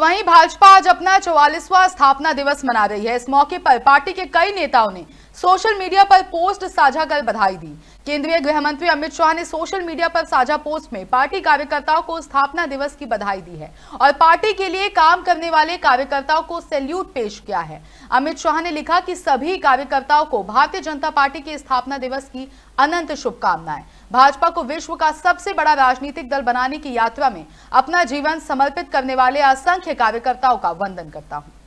तो वहीं भाजपा आज अपना चौवालीसवा स्थापना दिवस मना रही है इस मौके पर पार्टी के कई नेताओं ने सोशल मीडिया पर पोस्ट साझा कर बधाई दी केंद्रीय गृह मंत्री अमित शाह ने सोशल मीडिया पर साझा पोस्ट में पार्टी कार्यकर्ताओं को स्थापना दिवस की बधाई दी है और पार्टी के लिए काम करने वाले कार्यकर्ताओं को सैल्यूट पेश किया है अमित शाह ने लिखा कि सभी कार्यकर्ताओं को भारतीय जनता पार्टी के स्थापना दिवस की अनंत शुभकामनाएं भाजपा को विश्व का सबसे बड़ा राजनीतिक दल बनाने की यात्रा में अपना जीवन समर्पित करने वाले असंख्य के कार्यकर्ताओं का वंदन करता हूँ